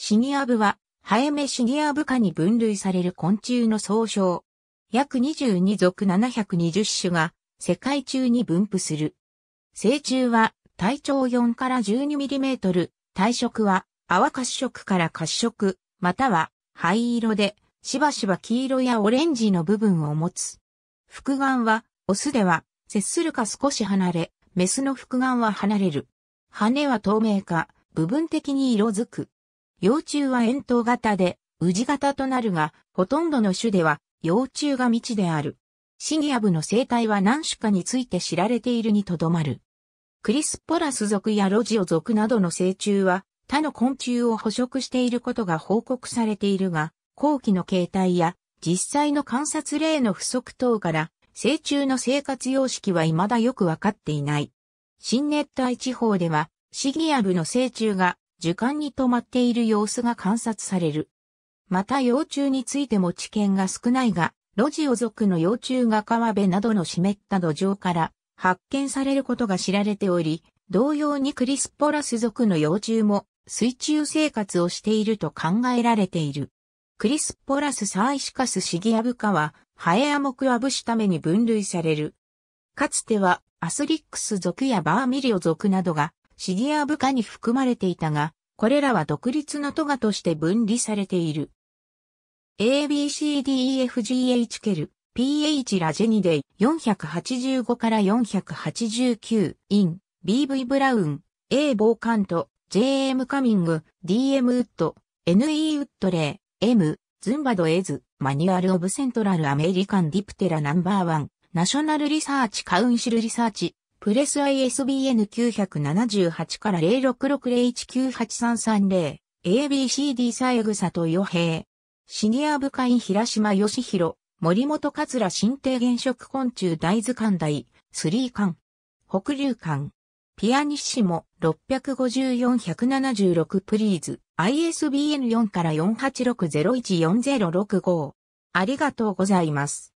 シニア部は、ハエメシニア部下に分類される昆虫の総称。約22属720種が世界中に分布する。成虫は体長4から12ミリメートル、体色は泡褐色から褐色、または灰色で、しばしば黄色やオレンジの部分を持つ。副眼は、オスでは、接するか少し離れ、メスの副眼は離れる。羽は透明か、部分的に色づく。幼虫は円筒型で、宇治型となるが、ほとんどの種では、幼虫が未知である。シギア部の生態は何種かについて知られているにとどまる。クリスポラス属やロジオ属などの成虫は、他の昆虫を捕食していることが報告されているが、後期の形態や実際の観察例の不足等から、成虫の生活様式は未だよくわかっていない。新熱帯地方では、シギアブの成虫が樹幹に止まっている様子が観察される。また幼虫についても知見が少ないが、ロジオ族の幼虫が川辺などの湿った土壌から発見されることが知られており、同様にクリスポラス族の幼虫も水中生活をしていると考えられている。クリスポラスサイシカスシギアブカは、ハエアモクアブシタメに分類される。かつてはアスリックス族やバーミリオ族などがシギア部下に含まれていたが、これらは独立の都がとして分離されている。ABCDEFGH ケル、PH ラジェニデイ、485から489、イン、BV ブラウン、A ボーカント、JM カミング、DM ウッド、NE ウッドレイ、M、ズンバドエズ、マニュアルオブセントラルアメリカンディプテラナンバーワン、ナショナルリサーチカウンシルリサーチ、プレス ISBN978 から0660198330 ABCD さえぐさとヘイシニア部会平島義弘、森本桂新定原色昆虫大図鑑大、スリー館。北流館。ピアニッシモ654-176プリーズ ISBN4 から486014065。ありがとうございます。